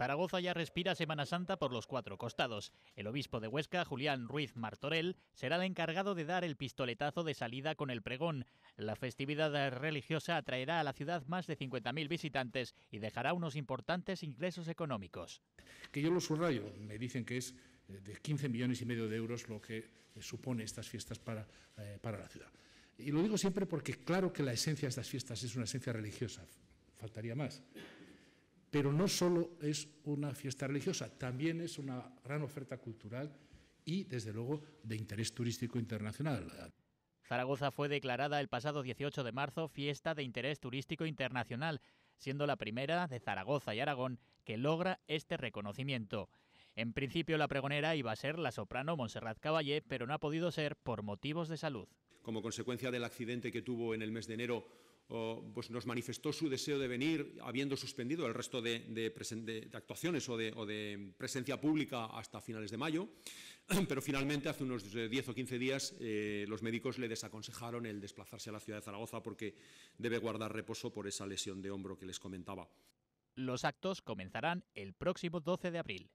Zaragoza ya respira Semana Santa por los cuatro costados. El obispo de Huesca, Julián Ruiz Martorell, será el encargado de dar el pistoletazo de salida con el pregón. La festividad religiosa atraerá a la ciudad más de 50.000 visitantes y dejará unos importantes ingresos económicos. Que yo lo subrayo, me dicen que es eh, de 15 millones y medio de euros lo que eh, supone estas fiestas para, eh, para la ciudad. Y lo digo siempre porque claro que la esencia de estas fiestas es una esencia religiosa, faltaría más. Pero no solo es una fiesta religiosa, también es una gran oferta cultural y, desde luego, de interés turístico internacional. Zaragoza fue declarada el pasado 18 de marzo fiesta de interés turístico internacional, siendo la primera de Zaragoza y Aragón que logra este reconocimiento. En principio la pregonera iba a ser la soprano Montserrat Caballé, pero no ha podido ser por motivos de salud como consecuencia del accidente que tuvo en el mes de enero, pues nos manifestó su deseo de venir, habiendo suspendido el resto de, actuaciones o, de, presencia pública hasta finales de mayo, pero finalmente hace unos 10 eh, o 15 días eh, los médicos le desaconsejaron el desplazarse a la ciudad de Zaragoza porque debe guardar reposo por esa lesión de hombro que les comentaba. Los actos comenzarán el próximo 12 de abril